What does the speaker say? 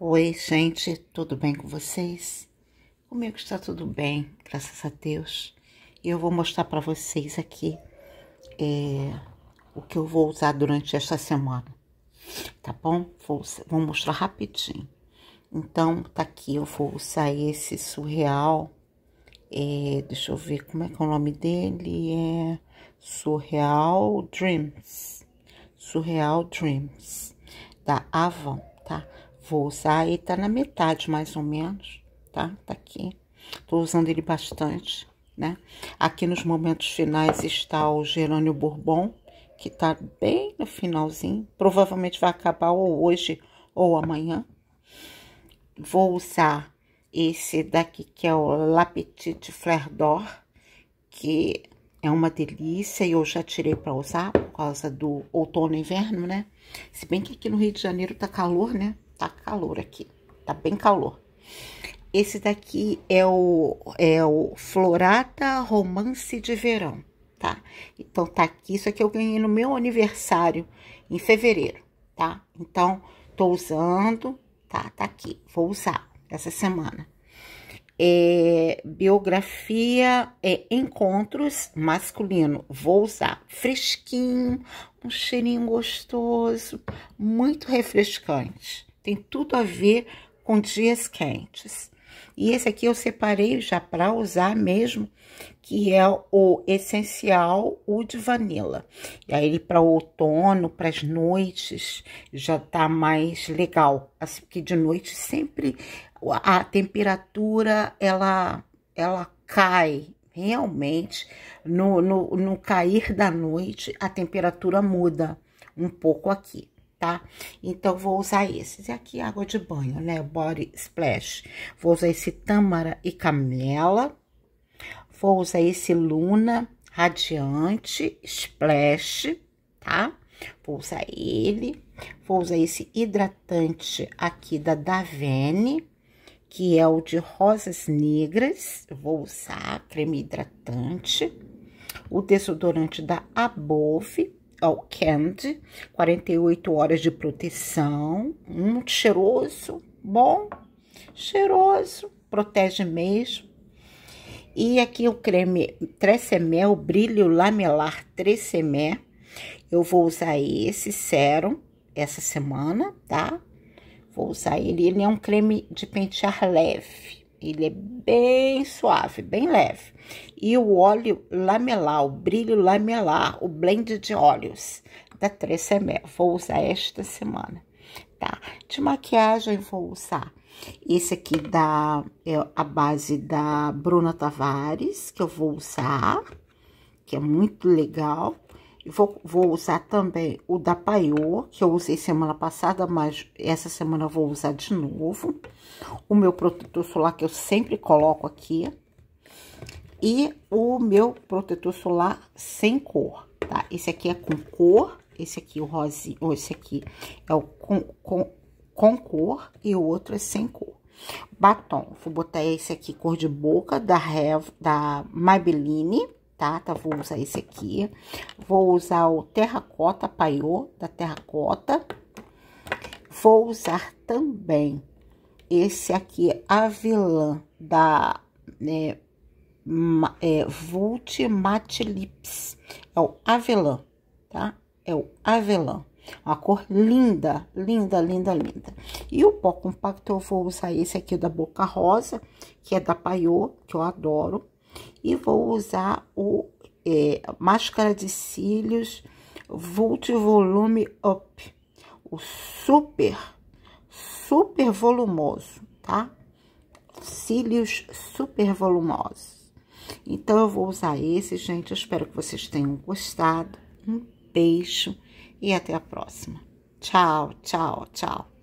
Oi, gente, tudo bem com vocês? Comigo está tudo bem, graças a Deus. E eu vou mostrar para vocês aqui é, o que eu vou usar durante esta semana, tá bom? Vou, vou mostrar rapidinho. Então, tá aqui, eu vou usar esse surreal. É, deixa eu ver como é que é o nome dele. É Surreal Dreams. Surreal Dreams, da Avon, tá? Vou usar, ele tá na metade mais ou menos, tá? Tá aqui. Tô usando ele bastante, né? Aqui nos momentos finais está o Gerônio bourbon, que tá bem no finalzinho. Provavelmente vai acabar ou hoje ou amanhã. Vou usar esse daqui que é o La Petite Fleur d'Or, que é uma delícia e eu já tirei para usar por causa do outono e inverno, né? Se bem que aqui no Rio de Janeiro tá calor, né? Tá calor aqui, tá bem calor. Esse daqui é o, é o Florata Romance de Verão, tá? Então tá aqui, isso aqui eu ganhei no meu aniversário em fevereiro, tá? Então, tô usando, tá? Tá aqui, vou usar essa semana. É, biografia é encontros masculino. Vou usar fresquinho, um cheirinho gostoso, muito refrescante tem tudo a ver com dias quentes. E esse aqui eu separei já para usar mesmo, que é o essencial o de Vanilla. E aí ele para outono, para as noites, já tá mais legal. Assim, porque de noite sempre a temperatura ela ela cai realmente no, no, no cair da noite a temperatura muda um pouco aqui tá? Então, vou usar esses. E aqui, água de banho, né? Body Splash. Vou usar esse Tâmara e Camela. Vou usar esse Luna Radiante Splash, tá? Vou usar ele. Vou usar esse hidratante aqui da Davene, que é o de Rosas Negras. Vou usar creme hidratante. O desodorante da Above ao Candy, 48 horas de proteção, muito cheiroso, bom, cheiroso, protege mesmo. E aqui o creme Tressemé, o brilho lamelar Tressemé, eu vou usar esse sérum essa semana, tá? Vou usar ele, ele é um creme de pentear leve. Ele é bem suave, bem leve. E o óleo lamelar, o brilho lamelar, o blend de óleos da 3CM. Vou usar esta semana, tá? De maquiagem, vou usar esse aqui da, é a base da Bruna Tavares, que eu vou usar, que é muito legal. Vou, vou usar também o da Paiô, que eu usei semana passada, mas essa semana eu vou usar de novo. O meu protetor solar que eu sempre coloco aqui. E o meu protetor solar sem cor, tá? Esse aqui é com cor, esse aqui é o rosinho, ou esse aqui é o com, com, com cor e o outro é sem cor. Batom, vou botar esse aqui cor de boca da, Rev, da Maybelline batata, tá? tá, vou usar esse aqui. Vou usar o terracota paiô, da terracota. Vou usar também esse aqui, avelã, da né, é, Vult Matte Lips. É o avelã, tá? É o avelã. Uma cor linda, linda, linda, linda. E o pó compacto, eu vou usar esse aqui da Boca Rosa, que é da Paiô, que eu adoro. E vou usar o é, máscara de cílios Vult Volume Up. O super, super volumoso, tá? Cílios super volumosos. Então, eu vou usar esse, gente. Eu espero que vocês tenham gostado. Um beijo e até a próxima. Tchau, tchau, tchau.